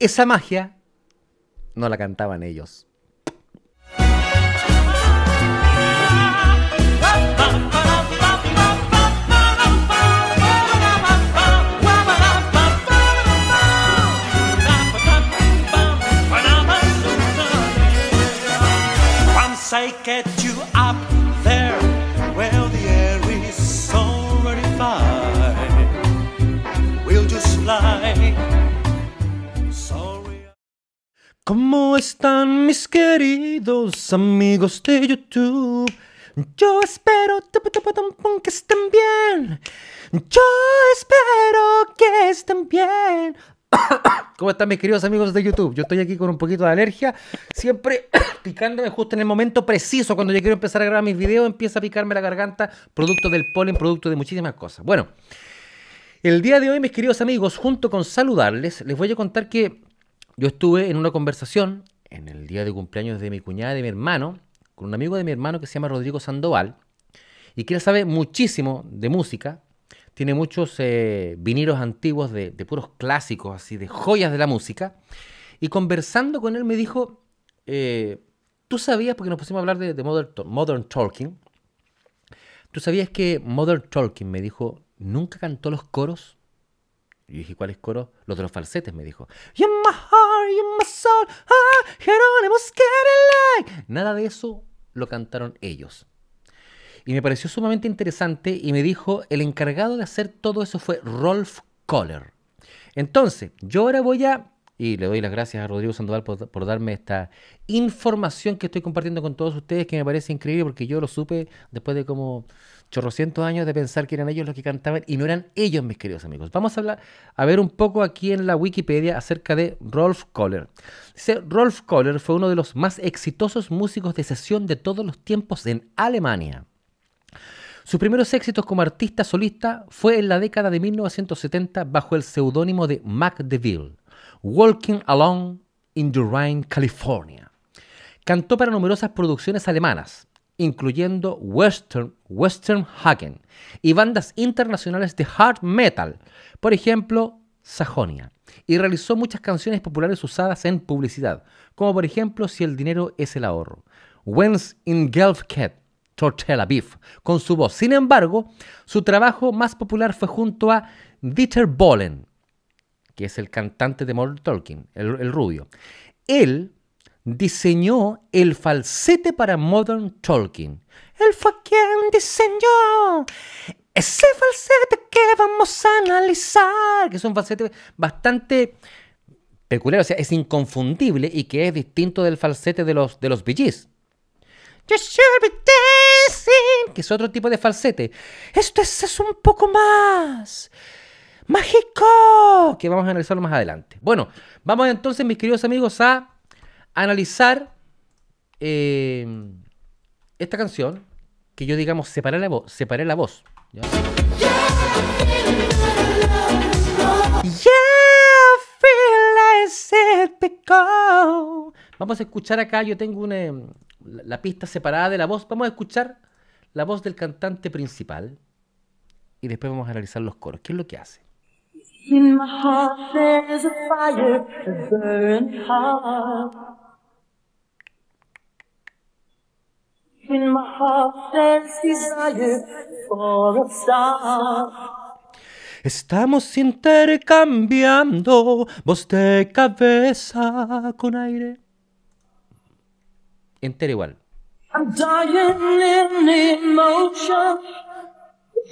Esa magia no la cantaban ellos. ¿Cómo están mis queridos amigos de YouTube? Yo espero que estén bien. Yo espero que estén bien. ¿Cómo están mis queridos amigos de YouTube? Yo estoy aquí con un poquito de alergia, siempre picándome justo en el momento preciso cuando yo quiero empezar a grabar mis videos, empieza a picarme la garganta, producto del polen, producto de muchísimas cosas. Bueno, el día de hoy mis queridos amigos, junto con saludarles, les voy a contar que yo estuve en una conversación en el día de cumpleaños de mi cuñada y de mi hermano, con un amigo de mi hermano que se llama Rodrigo Sandoval, y que él sabe muchísimo de música, tiene muchos eh, vinilos antiguos de, puros clásicos, así, de joyas de la música, y conversando con él me dijo, eh, tú sabías, porque nos pusimos a hablar de, Modern, Modern Talking, tú sabías que Modern Talking, me dijo, nunca cantó los coros y dije, ¿cuáles coro? Los de los falsetes, me dijo. my heart, ah, Nada de eso lo cantaron ellos. Y me pareció sumamente interesante y me dijo, el encargado de hacer todo eso fue Rolf Kohler. Entonces, yo ahora voy a y le doy las gracias a Rodrigo Sandoval por, darme esta información que estoy compartiendo con todos ustedes, que me parece increíble porque yo lo supe después de como chorrocientos años de pensar que eran ellos los que cantaban y no eran ellos, mis queridos amigos. Vamos a, hablar, a ver un poco aquí en la Wikipedia acerca de Rolf Kohler. Dice, Rolf Kohler fue uno de los más exitosos músicos de sesión de todos los tiempos en Alemania. Sus primeros éxitos como artista solista fue en la década de 1970 bajo el seudónimo de Mac DeVille. Walking Alone in the California. Cantó para numerosas producciones alemanas, incluyendo Western, Western Hagen y bandas internacionales de hard metal, por ejemplo, Sajonia, y realizó muchas canciones populares usadas en publicidad, como por ejemplo Si el dinero es el ahorro, When's in Gelf Cat, Tortella Beef, con su voz. Sin embargo, su trabajo más popular fue junto a Dieter Bohlen que es el cantante de Modern Talking, el, rubio. Él diseñó el falsete para Modern Talking. Él fue quien diseñó ese falsete que vamos a analizar, que es un falsete bastante peculiar, o sea, es inconfundible y que es distinto del falsete de los, de los Bee You should be dancing, que es otro tipo de falsete. Esto es, es un poco más mágico, que vamos a analizarlo más adelante. Bueno, vamos entonces, mis queridos amigos, a analizar eh, esta canción, que yo, digamos, separé la, voz separé la voz. vamos a escuchar acá, yo tengo una, em, la pista separada de la voz, vamos a escuchar la voz del cantante principal y después vamos a analizar los coros. ¿Qué es lo que hace? In my heart there's a fire, a burning heart. In my heart there's desire for a star. Estamos intercambiando voz de cabeza con aire. Entera igual. I'm dying in emotion.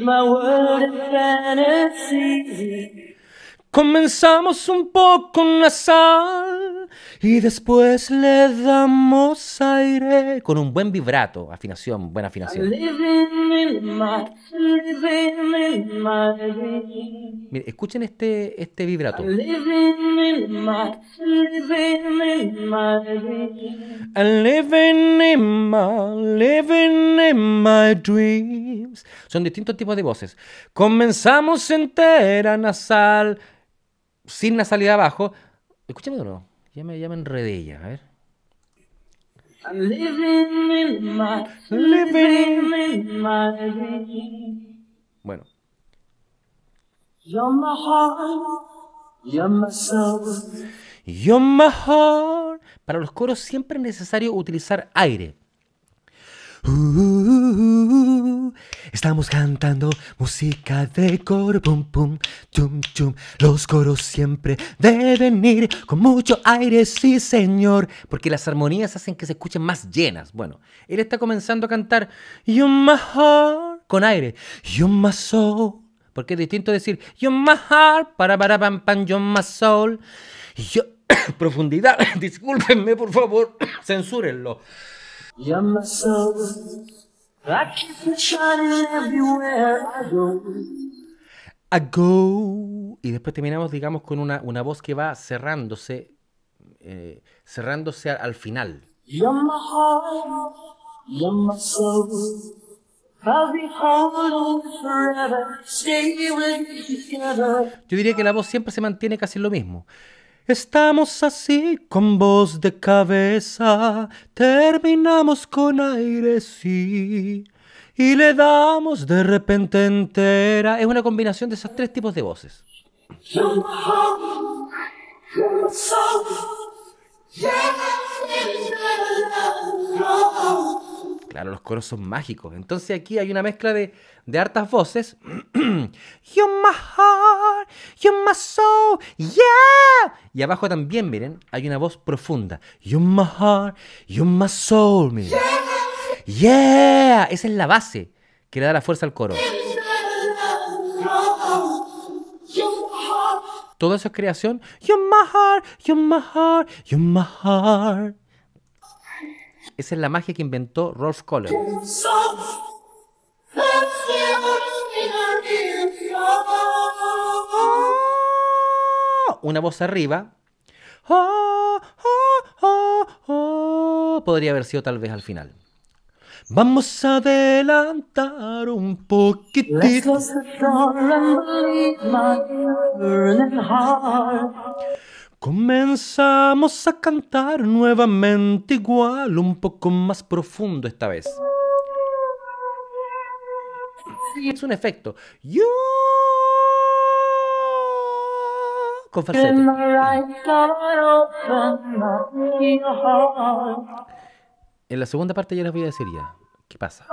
My world is fantasy. Comenzamos un poco nasal y después le damos aire con un buen vibrato, afinación, buena afinación. Mire, escuchen este, este vibrato. Son distintos tipos de voces. Comenzamos entera nasal sin la salida abajo. Escúchame de nuevo Ya me, llamen me a ver. Bueno. You're my heart, Para los coros siempre es necesario utilizar aire. Estamos cantando música de coro, pum, pum, chum, chum. Los coros siempre deben ir con mucho aire, sí, señor. Porque las armonías hacen que se escuchen más llenas. Bueno, él está comenzando a cantar You're my heart con aire. You're my soul. Porque es distinto decir You're my heart, para, para, pam, pam, You're my soul. Yo... Profundidad, discúlpenme por favor, censúrenlo. You're my soul. I go. Y después terminamos, digamos, con una, una voz que va cerrándose, eh, cerrándose al, final. Yo diría que la voz siempre se mantiene casi lo mismo. Estamos así con voz de cabeza, terminamos con aire sí y le damos de repente entera. Es una combinación de esos tres tipos de voces. Claro, los coros son mágicos. Entonces aquí hay una mezcla de, de hartas voces. You're my heart, you're my soul. ¡Yeah! Y abajo también, miren, hay una voz profunda. You're my heart, you're my soul, miren. ¡Yeah! Esa es la base que le da la fuerza al coro. Todo eso es creación. You're my heart, you're my heart, you're my heart. Esa es la magia que inventó Rolf Kohler. una voz arriba. podría haber sido tal vez al final. Vamos a adelantar un poquitito. Comenzamos a cantar nuevamente igual, un poco más profundo esta vez. Es un efecto. Yo con En la segunda parte ya les voy a decir ya qué pasa.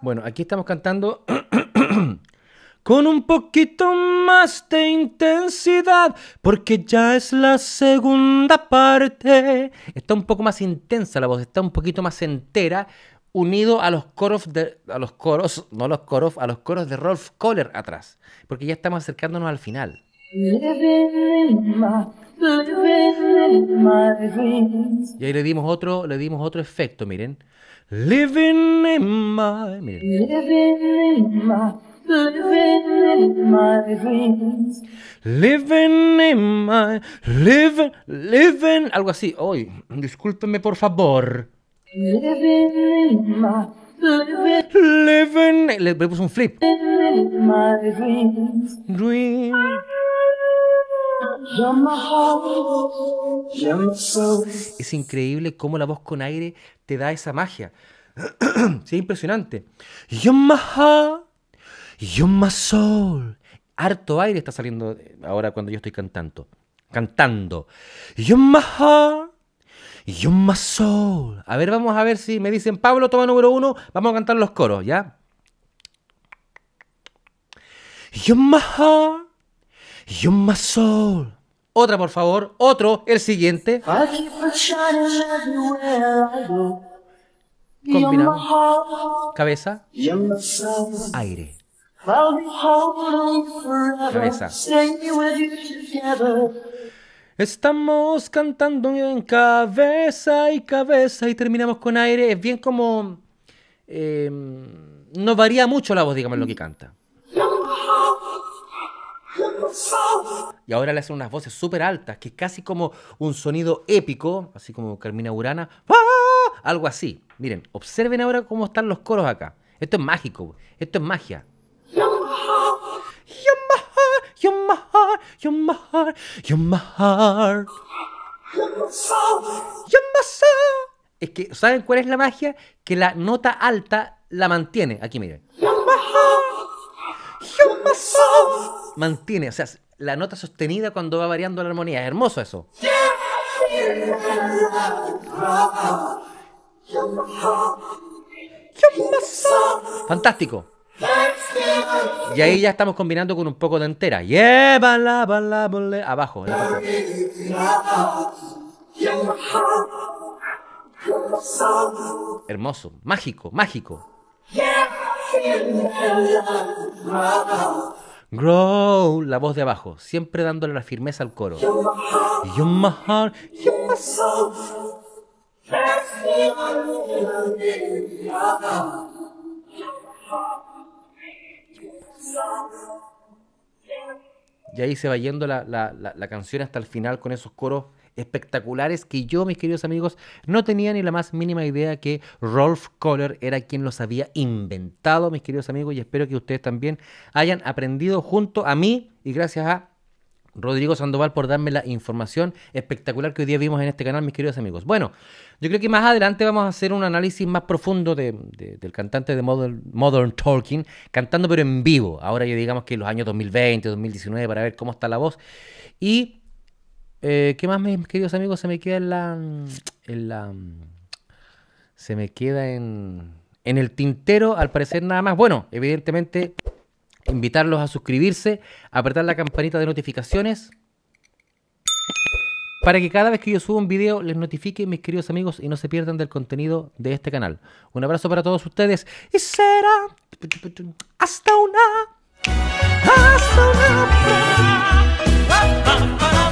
Bueno, aquí estamos cantando con un poquito más de intensidad, porque ya es la segunda parte. Está un poco más intensa la voz, está un poquito más entera, unido a los coros de, a los coros, no los coros, a los coros de Rolf Kohler atrás, porque ya estamos acercándonos al final. Y ahí le dimos otro, le dimos otro efecto, miren. Living in my, Living in my in dreams. Living in my. Living. Algo así. Hoy, discúlpenme por favor le, puse un flip. Es increíble cómo la voz con aire te da esa magia. sí, impresionante. You're my heart, you're Harto aire está saliendo ahora cuando yo estoy cantando. Cantando. You're my heart, You're my soul. A ver, vamos a ver si me dicen Pablo, toma número uno. Vamos a cantar los coros, ¿ya? You're my heart. You're my soul. Otra, por favor. Otro, el siguiente. Combinamos. Cabeza. Aire. Cabeza. Estamos cantando en cabeza y cabeza y terminamos con aire. Es bien como... Em, no varía mucho la voz, digamos, lo que canta. Y ahora le hacen unas voces súper altas, que es casi como un sonido épico, así como Carmina Urana. ¡Ah! algo así. Miren, observen ahora cómo están los coros acá. Esto es mágico, esto es magia. Es que, ¿saben cuál es la magia? Que la nota alta la mantiene. Aquí miren. Mantiene, o sea, la nota sostenida cuando va variando la armonía. Es hermoso eso. Fantástico. Y ahí ya estamos combinando con un poco de entera. bala, abajo. Hermoso, mágico, mágico. Grow, la voz de abajo, siempre dándole la firmeza al coro. Y ahí se va yendo la, canción hasta el final con esos coros espectaculares que yo, mis queridos amigos, no tenía ni la más mínima idea que Rolf Kohler era quien los había inventado, mis queridos amigos, y espero que ustedes también hayan aprendido junto a mí y gracias a Rodrigo Sandoval por darme la información espectacular que hoy día vimos en este canal, mis queridos amigos. Bueno, yo creo que más adelante vamos a hacer un análisis más profundo del cantante de Modern, Talking, cantando pero en vivo. Ahora ya digamos que en los años 2020, 2019, para ver cómo está la voz. Y, eh, ¿qué más, mis queridos amigos? Se me queda en la... En la se me queda en, en el tintero, al parecer nada más. Bueno, evidentemente invitarlos a suscribirse, apretar la campanita de notificaciones para que cada vez que yo suba un video les notifique mis queridos amigos y no se pierdan del contenido de este canal. Un abrazo para todos ustedes y será hasta una hasta una